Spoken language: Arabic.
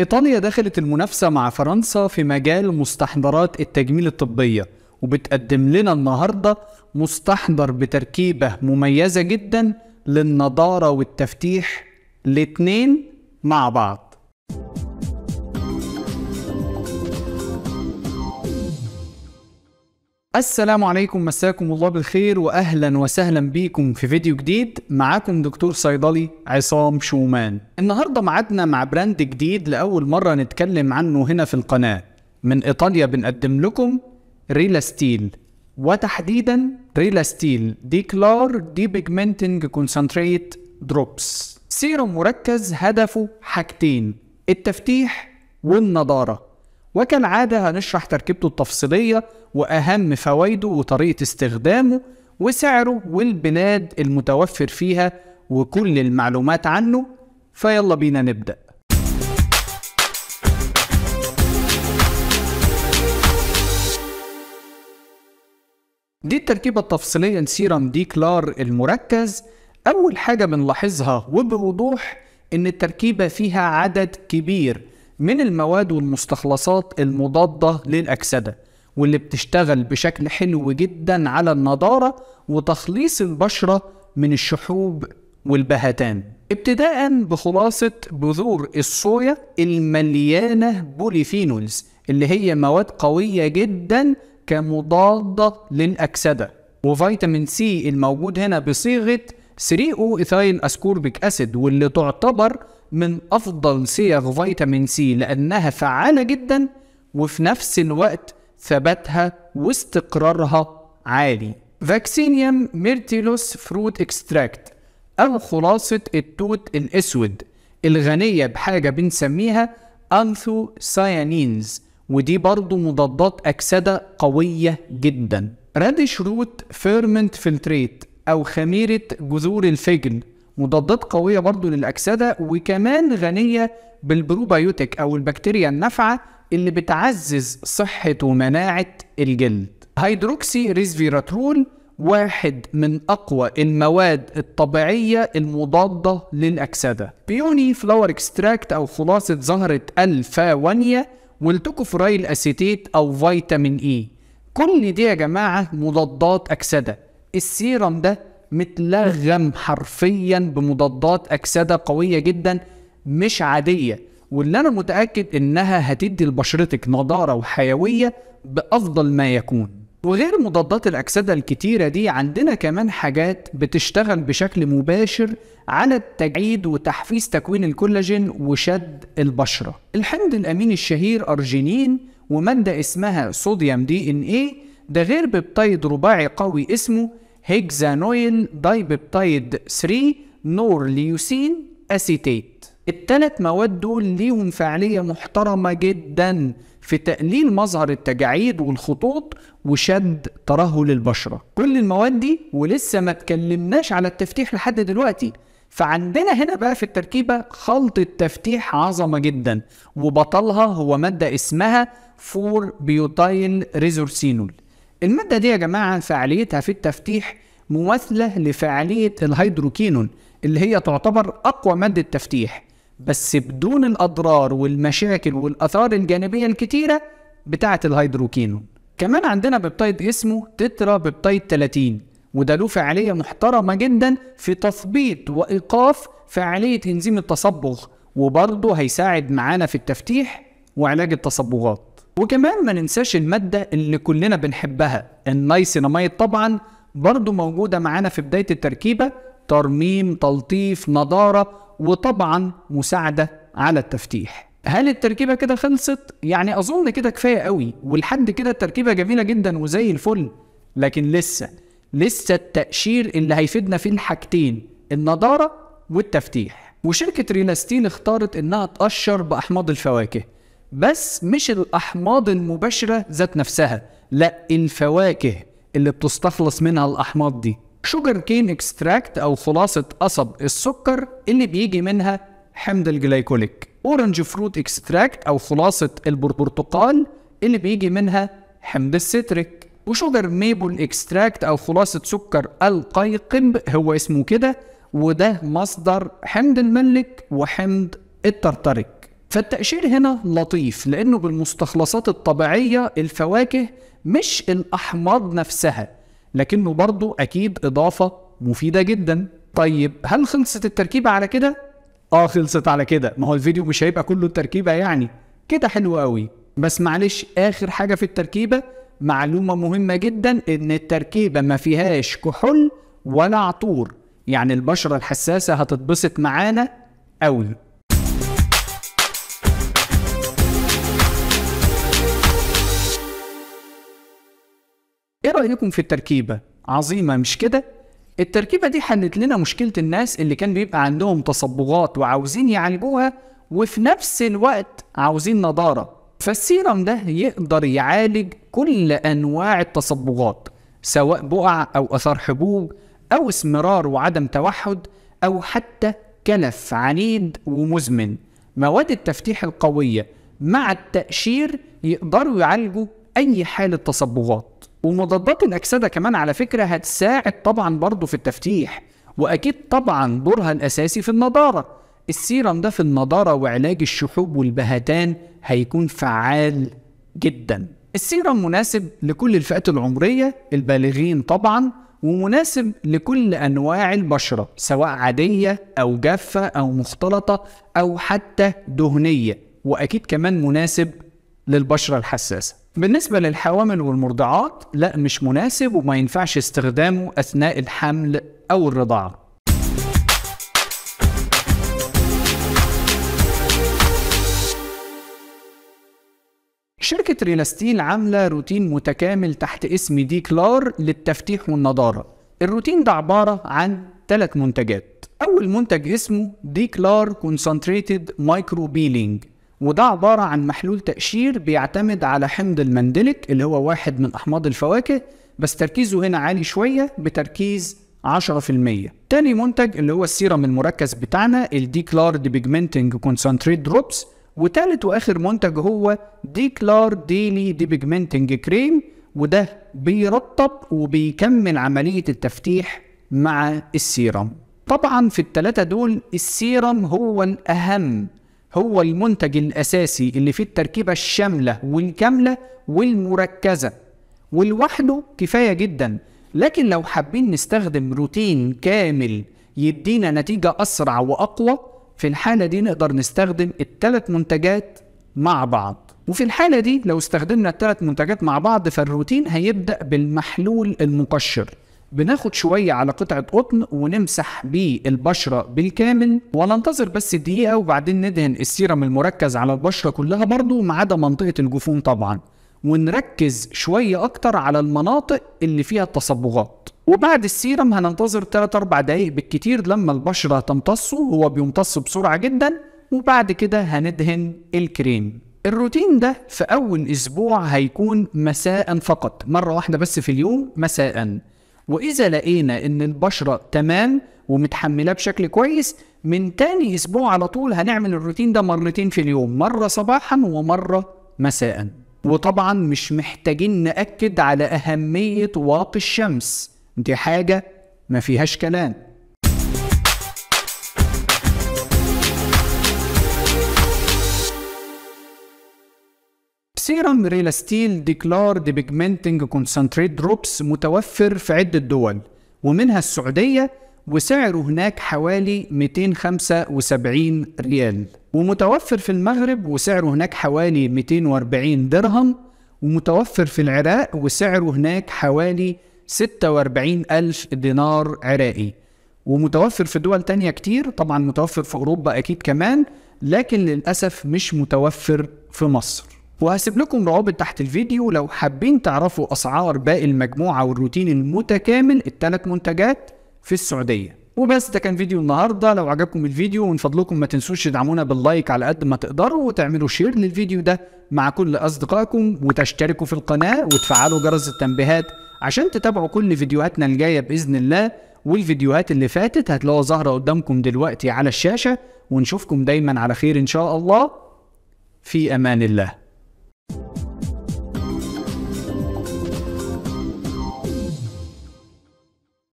إيطاليا دخلت المنافسة مع فرنسا في مجال مستحضرات التجميل الطبية وبتقدم لنا النهاردة مستحضر بتركيبة مميزة جدا للنضارة والتفتيح الاتنين مع بعض السلام عليكم مساكم الله بالخير واهلا وسهلا بيكم في فيديو جديد معاكم دكتور صيدلي عصام شومان النهارده معادنا مع براند جديد لاول مره نتكلم عنه هنا في القناه من ايطاليا بنقدم لكم ريلا ستيل وتحديدا ريلا ستيل دي كلار دي بيجمنتنج كونسنتريت دروبس سيروم مركز هدفه حاجتين التفتيح والنضاره وكالعادة هنشرح تركيبته التفصيلية وأهم فوائده وطريقة استخدامه وسعره والبلاد المتوفر فيها وكل المعلومات عنه فيلا بينا نبدأ دي التركيبة التفصيلية لسيرم دي كلار المركز أول حاجة بنلاحظها وبوضوح إن التركيبة فيها عدد كبير من المواد والمستخلصات المضادة للأكسدة واللي بتشتغل بشكل حلو جدا على النضارة وتخليص البشرة من الشحوب والبهتان ابتداء بخلاصة بذور الصويا المليانة بوليفينولز اللي هي مواد قوية جدا كمضادة للأكسدة وفيتامين سي الموجود هنا بصيغة 3 ايثاين اسكوربيك اسيد واللي تعتبر من افضل صيغ فيتامين سي لانها فعاله جدا وفي نفس الوقت ثباتها واستقرارها عالي فاكسينيوم ميرتيلوس فروت اكستراكت او خلاصه التوت الاسود الغنيه بحاجه بنسميها انثوسايانينز ودي برضو مضادات اكسده قويه جدا راديش روت فيرمنت فلتريت أو خميرة جذور الفجل مضادات قوية برضو للأكسدة وكمان غنية بالبروبايوتيك أو البكتيريا النافعة اللي بتعزز صحة ومناعة الجلد هيدروكسي ريزفيراترول واحد من أقوى المواد الطبيعية المضادة للأكسدة بيوني فلاور اكستراكت أو خلاصة زهرة الفاوانيا والتوكوفرايل أسيتيت أو فيتامين إي كل دي يا جماعة مضادات أكسدة السيرم ده متلغم حرفيا بمضادات اكسده قويه جدا مش عاديه واللي انا متاكد انها هتدي لبشرتك نضاره وحيويه بافضل ما يكون وغير مضادات الاكسده الكتيره دي عندنا كمان حاجات بتشتغل بشكل مباشر على التجعيد وتحفيز تكوين الكولاجين وشد البشره الحمض الامين الشهير ارجينين وماده اسمها صوديوم دي ان ايه ده غير بيبتايد رباعي قوي اسمه هيكزانوين دايبيبتايد 3 نور ليوسين اسيتيت التلات مواد دول ليهم فعالية محترمة جدا في تقليل مظهر التجاعيد والخطوط وشد ترهل البشرة كل المواد دي ولسه ما اتكلمناش على التفتيح لحد دلوقتي فعندنا هنا بقى في التركيبة خلطة تفتيح عظمة جدا وبطلها هو مادة اسمها فور بيوتايل ريزورسينول المادة دي يا جماعة فعاليتها في التفتيح مماثلة لفعالية الهيدروكينون اللي هي تعتبر أقوى مادة تفتيح بس بدون الأضرار والمشاكل والآثار الجانبية الكتيرة بتاعة الهيدروكينون كمان عندنا بيبتايد اسمه تترا بيبتايد 30 وده له فعالية محترمة جدا في تثبيط وإيقاف فعالية إنزيم التصبغ وبرضه هيساعد معانا في التفتيح وعلاج التصبغات وكمان ما ننساش المادة اللي كلنا بنحبها النايسيناميد طبعا برضو موجودة معانا في بداية التركيبة ترميم تلطيف نضارة وطبعا مساعدة على التفتيح هل التركيبة كده خلصت؟ يعني أظن كده كفاية قوي ولحد كده التركيبة جميلة جدا وزي الفل لكن لسه لسه التأشير اللي هيفيدنا فيه الحاجتين النضارة والتفتيح وشركة ريلاستين اختارت إنها تقشر بأحماض الفواكه بس مش الاحماض المباشره ذات نفسها لا الفواكه اللي بتستخلص منها الاحماض دي شوجر كين اكستراكت او خلاصه قصب السكر اللي بيجي منها حمض الجلايكوليك اورنج فروت اكستراكت او خلاصه البرتقال اللي بيجي منها حمض الستريك وشوجر ميبل اكستراكت او خلاصه سكر القيقب هو اسمه كده وده مصدر حمض الملك وحمض الترترك فالتأشير هنا لطيف لأنه بالمستخلصات الطبيعية الفواكه مش الأحماض نفسها لكنه برضو أكيد إضافة مفيدة جدا طيب هل خلصت التركيبة على كده؟ آه خلصت على كده ما هو الفيديو مش هيبقى كله التركيبة يعني كده حلو قوي بس معلش آخر حاجة في التركيبة معلومة مهمة جدا إن التركيبة ما فيهاش كحول ولا عطور يعني البشرة الحساسة هتتبسط معانا أوي ايه رايكم في التركيبه عظيمه مش كده التركيبه دي حلت لنا مشكله الناس اللي كان بيبقى عندهم تصبغات وعاوزين يعالجوها وفي نفس الوقت عاوزين نضاره فالسيرم ده يقدر يعالج كل انواع التصبغات سواء بقع او اثار حبوب او اسمرار وعدم توحد او حتى كلف عنيد ومزمن مواد التفتيح القويه مع التأشير يقدروا يعالجوا أي حالة تصبغات ومضادات الأكسدة كمان على فكرة هتساعد طبعا برضه في التفتيح وأكيد طبعا دورها الأساسي في النضارة السيرم ده في النضارة وعلاج الشحوب والبهتان هيكون فعال جدا السيرم مناسب لكل الفئات العمرية البالغين طبعا ومناسب لكل أنواع البشرة سواء عادية أو جافة أو مختلطة أو حتى دهنية وأكيد كمان مناسب للبشرة الحساسة بالنسبة للحوامل والمرضعات لا مش مناسب وما ينفعش استخدامه أثناء الحمل أو الرضاعة شركة ريلاستيل عاملة روتين متكامل تحت اسم دي كلار للتفتيح والنضارة الروتين ده عبارة عن ثلاث منتجات أول منتج اسمه دي كلار كونسنتريتد مايكرو بيلينج وده عبارة عن محلول تقشير بيعتمد على حمض المندلك اللي هو واحد من أحماض الفواكه بس تركيزه هنا عالي شوية بتركيز 10% تاني منتج اللي هو السيرم المركز بتاعنا الدي دي بيجمنتنج كونسنتريت دروبس وتالت واخر منتج هو دي كلار ديلي بيجمنتنج كريم وده بيرطب وبيكمل عملية التفتيح مع السيرم طبعا في التلاتة دول السيرم هو الأهم هو المنتج الأساسي اللي فيه التركيبة الشاملة والكاملة والمركزة ولوحده كفاية جدا لكن لو حابين نستخدم روتين كامل يدينا نتيجة أسرع وأقوى في الحالة دي نقدر نستخدم الثلاث منتجات مع بعض وفي الحالة دي لو استخدمنا الثلاث منتجات مع بعض فالروتين هيبدأ بالمحلول المقشر بناخد شويه على قطعه قطن ونمسح بيه البشره بالكامل وننتظر بس دقيقه وبعدين ندهن السيرم المركز على البشره كلها برضو ما عدا منطقه الجفون طبعا ونركز شويه اكتر على المناطق اللي فيها التصبغات وبعد السيرم هننتظر 3 4 دقايق بالكتير لما البشره تمتصه هو بيمتص بسرعه جدا وبعد كده هندهن الكريم الروتين ده في أول أسبوع هيكون مساء فقط مرة واحدة بس في اليوم مساء واذا لقينا ان البشره تمام ومتحملاه بشكل كويس من تاني اسبوع على طول هنعمل الروتين ده مرتين في اليوم مره صباحا ومره مساء وطبعا مش محتاجين ناكد على اهميه واقي الشمس دي حاجه ما فيهاش كلام سيرم ريلاستيل ديكلار ديبيجمنتنج كونسنتريت دروبس متوفر في عدة دول ومنها السعودية وسعره هناك حوالي 275 ريال ومتوفر في المغرب وسعره هناك حوالي 240 درهم ومتوفر في العراق وسعره هناك حوالي 46 ألف دينار عراقي ومتوفر في دول تانية كتير طبعا متوفر في أوروبا أكيد كمان لكن للأسف مش متوفر في مصر وهسيب لكم روابط تحت الفيديو لو حابين تعرفوا اسعار باقي المجموعه والروتين المتكامل الثلاث منتجات في السعوديه وبس ده كان فيديو النهارده لو عجبكم الفيديو ومن فضلكم ما تنسوش تدعمونا باللايك على قد ما تقدروا وتعملوا شير للفيديو ده مع كل اصدقائكم وتشتركوا في القناه وتفعلوا جرس التنبيهات عشان تتابعوا كل فيديوهاتنا الجايه باذن الله والفيديوهات اللي فاتت هتلاقوها ظاهره قدامكم دلوقتي على الشاشه ونشوفكم دايما على خير ان شاء الله في امان الله